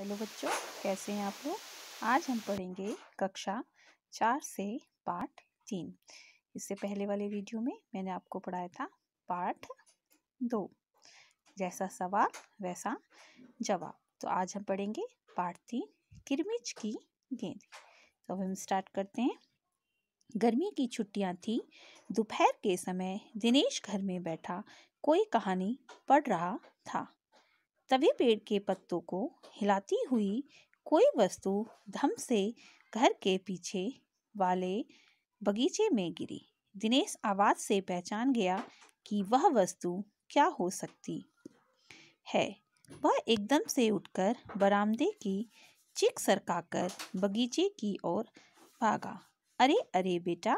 Hello बच्चों कैसे हैं आप लोग आज हम पढ़ेंगे कक्षा चार से पार्ट तीन इससे पहले वाले वीडियो में मैंने आपको पढ़ाया था पार्ट दो जैसा सवाल वैसा जवाब तो आज हम पढ़ेंगे पार्ट तीन किरमिच की गेंद तो अब हम स्टार्ट करते हैं गर्मी की छुट्टियां थी दोपहर के समय दिनेश घर में बैठा कोई कहानी पढ़ रहा था तभी पेड़ के पत्तों को हिलाती हुई कोई वस्तु धम से घर के पीछे वाले बगीचे में गिरी दिनेश आवाज़ से पहचान गया कि वह वस्तु क्या हो सकती है वह एकदम से उठकर बरामदे की चिक सरकाकर बगीचे की ओर भागा अरे अरे बेटा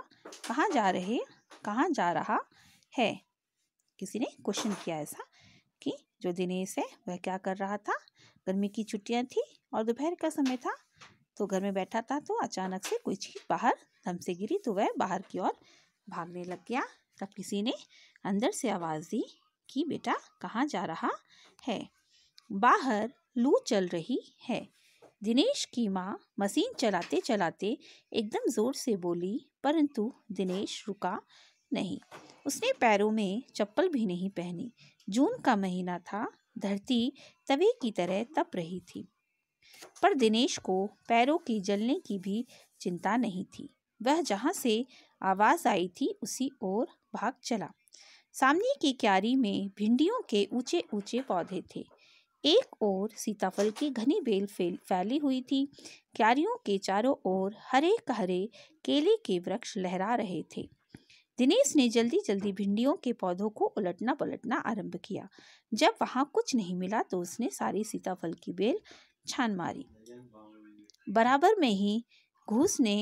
कहाँ जा रहे कहाँ जा रहा है किसी ने क्वेश्चन किया ऐसा कि जो दिनेश है वह क्या कर रहा था गर्मी की छुट्टियां थी और दोपहर का समय था तो घर में बैठा था तो अचानक से कोई चीज़ बाहर दम से गिरी तो वह बाहर की ओर भागने लग गया तब किसी ने अंदर से आवाज़ दी कि बेटा कहाँ जा रहा है बाहर लू चल रही है दिनेश की माँ मशीन चलाते चलाते एकदम ज़ोर से बोली परंतु दिनेश रुका नहीं उसने पैरों में चप्पल भी नहीं पहनी जून का महीना था धरती तवे की तरह तप रही थी पर दिनेश को पैरों के जलने की भी चिंता नहीं थी वह जहाँ से आवाज़ आई थी उसी ओर भाग चला सामने की क्यारी में भिंडियों के ऊंचे ऊंचे पौधे थे एक ओर सीताफल की घनी बेल फैली हुई थी क्यारियों के चारों ओर हरे कहरे केले के वृक्ष लहरा रहे थे दिनेश ने जल्दी जल्दी भिंडियों के पौधों को उलटना पलटना आरंभ किया जब वहां कुछ नहीं मिला तो उसने सारी सीताफल की बेल छान मारी बराबर में ही घूस ने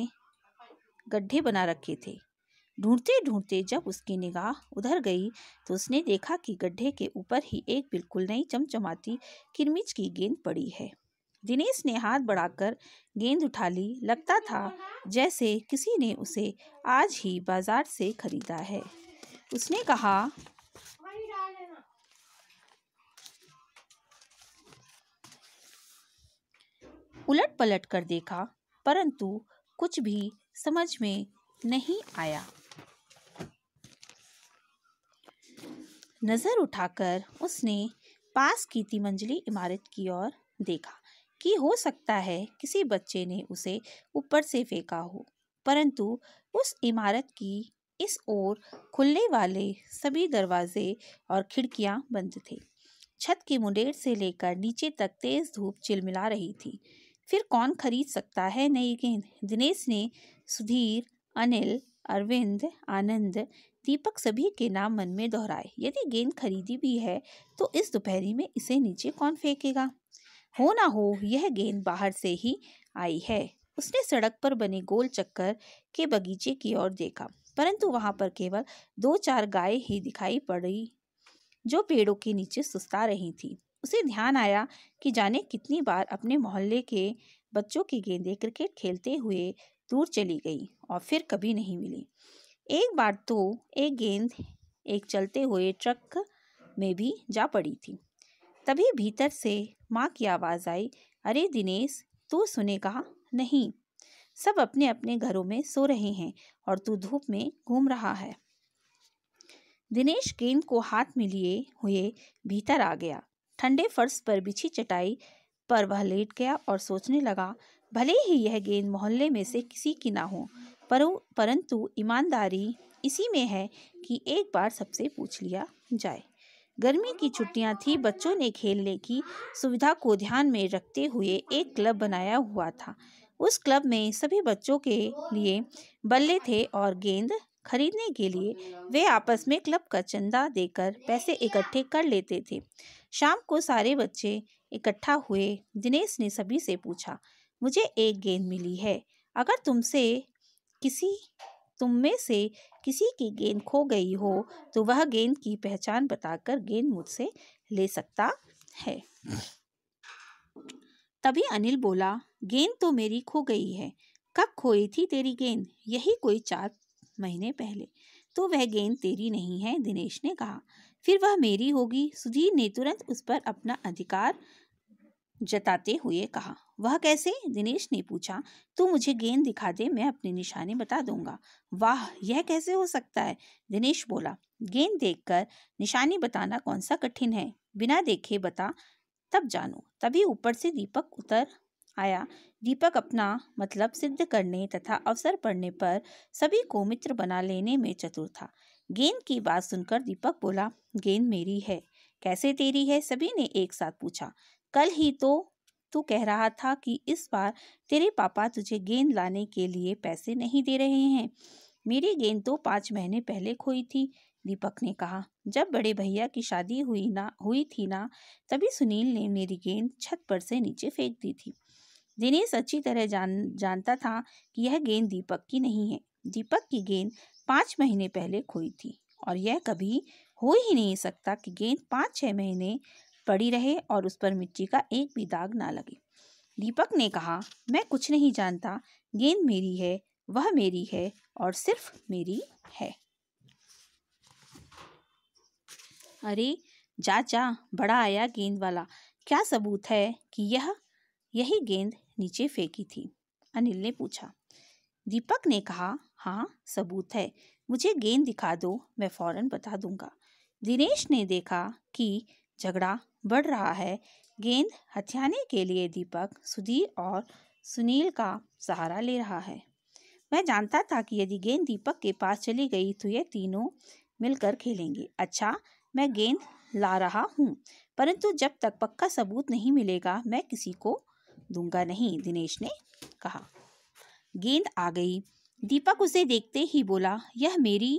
गड्ढे बना रखे थे ढूंढते ढूंढते जब उसकी निगाह उधर गई तो उसने देखा कि गड्ढे के ऊपर ही एक बिल्कुल नई चमचमाती किरमिच की गेंद पड़ी है दिनेश ने हाथ बढ़ाकर गेंद उठा ली लगता था जैसे किसी ने उसे आज ही बाजार से खरीदा है उसने कहा उलट पलट कर देखा परंतु कुछ भी समझ में नहीं आया नजर उठाकर उसने पास की तिमंजली इमारत की ओर देखा कि हो सकता है किसी बच्चे ने उसे ऊपर से फेंका हो परंतु उस इमारत की इस ओर खुलने वाले सभी दरवाजे और खिड़कियां बंद थे छत के मुंडेर से लेकर नीचे तक तेज धूप चिलमिला रही थी फिर कौन खरीद सकता है नई गेंद दिनेश ने सुधीर अनिल अरविंद आनंद दीपक सभी के नाम मन में दोहराए यदि गेंद खरीदी भी है तो इस दोपहरी में इसे नीचे कौन फेंकेगा हो ना हो यह गेंद बाहर से ही आई है उसने सड़क पर बने गोल चक्कर के बगीचे की ओर देखा परंतु वहां पर केवल दो चार गाय ही दिखाई पड़ी जो पेड़ों के नीचे सुस्ता रही थी उसे ध्यान आया कि जाने कितनी बार अपने मोहल्ले के बच्चों की गेंदे क्रिकेट खेलते हुए दूर चली गई और फिर कभी नहीं मिली एक बार तो एक गेंद एक चलते हुए ट्रक में भी जा पड़ी थी तभी भीतर से माँ की आवाज़ आई अरे दिनेश तू सुनेगा नहीं सब अपने अपने घरों में सो रहे हैं और तू धूप में घूम रहा है दिनेश गेंद को हाथ में लिए हुए भीतर आ गया ठंडे फर्श पर बिछी चटाई पर वह लेट गया और सोचने लगा भले ही यह गेंद मोहल्ले में से किसी की ना हो पर परंतु ईमानदारी इसी में है कि एक बार सबसे पूछ लिया जाए गर्मी की छुट्टियां थी बच्चों ने खेलने की सुविधा को ध्यान में रखते हुए एक क्लब बनाया हुआ था उस क्लब में सभी बच्चों के लिए बल्ले थे और गेंद खरीदने के लिए वे आपस में क्लब का चंदा देकर पैसे इकट्ठे कर लेते थे शाम को सारे बच्चे इकट्ठा हुए दिनेश ने सभी से पूछा मुझे एक गेंद मिली है अगर तुमसे किसी तुम में से किसी की गेंद खो गई हो तो वह गेंद की पहचान बताकर गेंद मुझसे ले सकता है तभी अनिल बोला गेंद तो मेरी खो गई है कब खोई थी तेरी गेंद यही कोई चार महीने पहले तो वह गेंद तेरी नहीं है दिनेश ने कहा फिर वह मेरी होगी सुधीर ने तुरंत उस पर अपना अधिकार जताते हुए कहा वह कैसे दिनेश ने पूछा तू मुझे गेंद दिखा दे मैं अपने निशाने बता दूंगा वाह यह कैसे हो सकता है दिनेश बोला गेंद देखकर निशानी बताना कौन सा कठिन है बिना देखे बता तब जानो तभी ऊपर से दीपक उतर आया दीपक अपना मतलब सिद्ध करने तथा अवसर पड़ने पर सभी को मित्र बना लेने में चतुर था गेंद की बात सुनकर दीपक बोला गेंद मेरी है कैसे तेरी है सभी ने एक साथ पूछा कल ही तो तू कह रहा था कि इस बार तेरे पापा तुझे गेंद लाने के लिए पैसे नहीं दे रहे हैं मेरी गेंद तो पाँच महीने पहले खोई थी दीपक ने कहा जब बड़े भैया की शादी हुई ना हुई थी ना तभी सुनील ने मेरी गेंद छत पर से नीचे फेंक दी थी दिनेश अच्छी तरह जान जानता था कि यह गेंद दीपक की नहीं है दीपक की गेंद पाँच महीने पहले खोई थी और यह कभी हो ही नहीं सकता कि गेंद पाँच छः महीने पड़ी रहे और उस पर मिट्टी का एक भी दाग ना लगे दीपक ने कहा मैं कुछ नहीं जानता गेंद मेरी है वह मेरी है और सिर्फ मेरी है अरे जा जा बड़ा आया गेंद वाला क्या सबूत है कि यह यही गेंद नीचे फेंकी थी अनिल ने पूछा दीपक ने कहा हाँ सबूत है मुझे गेंद दिखा दो मैं फौरन बता दूंगा दिनेश ने देखा कि झगड़ा बढ़ रहा है गेंद हथियाने के लिए दीपक सुधीर और सुनील का सहारा ले रहा है मैं जानता था कि यदि गेंद दीपक के पास चली गई तो ये तीनों मिलकर खेलेंगे अच्छा मैं गेंद ला रहा हूँ परंतु जब तक पक्का सबूत नहीं मिलेगा मैं किसी को दूंगा नहीं दिनेश ने कहा गेंद आ गई दीपक उसे देखते ही बोला यह मेरी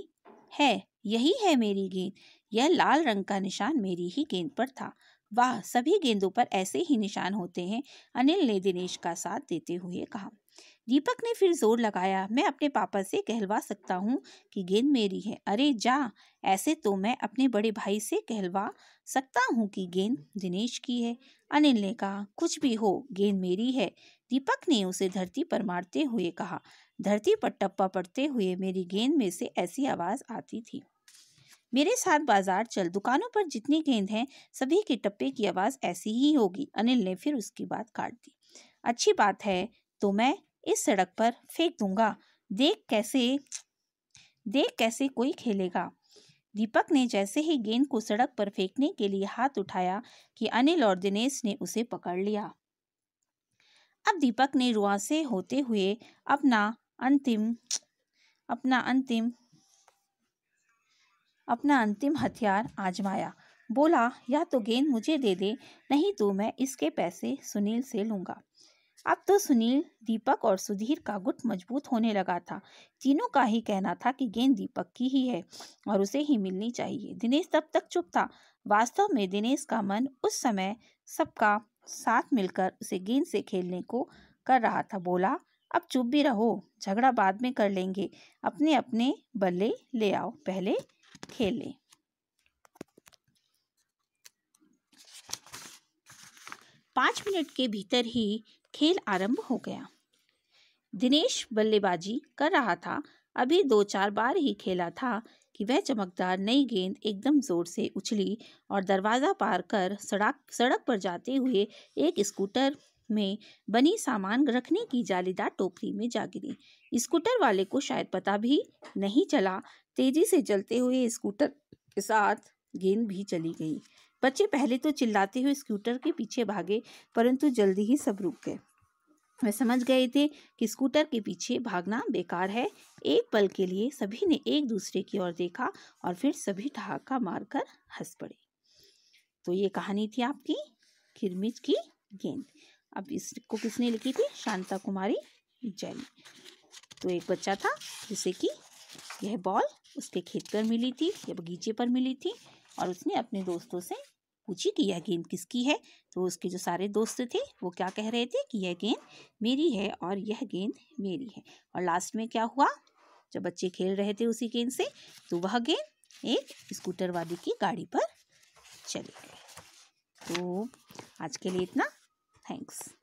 है यही है मेरी गेंद यह लाल रंग का निशान मेरी ही गेंद पर था वाह सभी गेंदों पर ऐसे ही निशान होते हैं अनिल ने दिनेश का साथ देते हुए कहा दीपक ने फिर जोर लगाया मैं अपने पापा से कहलवा सकता हूँ कि गेंद मेरी है अरे जा ऐसे तो मैं अपने बड़े भाई से कहलवा सकता हूँ कि गेंद दिनेश की है अनिल ने कहा कुछ भी हो गेंद मेरी है दीपक ने उसे धरती पर मारते हुए कहा धरती पर टप्पा पड़ते हुए मेरी गेंद में से ऐसी आवाज़ आती थी मेरे साथ बाजार चल दुकानों पर जितनी गेंद हैं सभी के टप्पे की आवाज़ ऐसी ही होगी अनिल ने फिर उसकी बात काट दी अच्छी बात है तो मैं इस सड़क पर फेंक दूंगा देख कैसे देख कैसे कोई खेलेगा दीपक ने जैसे ही गेंद को सड़क पर फेंकने के लिए हाथ उठाया कि अनिल और दिनेश ने उसे पकड़ लिया अब दीपक ने रुआ से होते हुए अपना अंतिम अपना अंतिम अपना अंतिम हथियार आजमाया बोला या तो गेंद मुझे दे दे नहीं तो मैं इसके पैसे सुनील से लूंगा अब तो सुनील दीपक और सुधीर का गुट मजबूत होने लगा था तीनों का ही कहना था कि गेंद दीपक की ही है और उसे ही मिलनी चाहिए दिनेश तब तक चुप था वास्तव में दिनेश का मन उस समय सबका साथ मिलकर उसे गेंद से खेलने को कर रहा था बोला अब चुप भी रहो झगड़ा बाद में कर लेंगे अपने अपने बल्ले ले आओ पहले खेले पांच मिनट के भीतर ही खेल आरंभ हो गया दिनेश बल्लेबाजी कर रहा था अभी दो चार बार ही खेला था कि वह चमकदार नई गेंद एकदम जोर से उछली और दरवाज़ा पार कर सड़क सड़क पर जाते हुए एक स्कूटर में बनी सामान रखने की जालीदार टोकरी में जा गिरी स्कूटर वाले को शायद पता भी नहीं चला तेजी से चलते हुए स्कूटर के साथ गेंद भी चली गई बच्चे पहले तो चिल्लाते हुए स्कूटर के पीछे भागे परंतु जल्दी ही सब रुक गए वे समझ गए थे कि स्कूटर के पीछे भागना बेकार है एक पल के लिए सभी ने एक दूसरे की ओर देखा और फिर सभी ठहाका मारकर हंस पड़े तो ये कहानी थी आपकी खिरमिज की गेंद अब इसको किसने लिखी थी शांता कुमारी जैन तो एक बच्चा था जिसे कि यह बॉल उसके खेत पर मिली थी या बगीचे पर मिली थी और उसने अपने दोस्तों से पूछी कि यह गेंद किसकी है तो उसके जो सारे दोस्त थे वो क्या कह रहे थे कि यह गेंद मेरी है और यह गेंद मेरी है और लास्ट में क्या हुआ जब बच्चे खेल रहे थे उसी गेंद से तो वह गेंद एक स्कूटर वाली की गाड़ी पर चली गई तो आज के लिए इतना Thanks.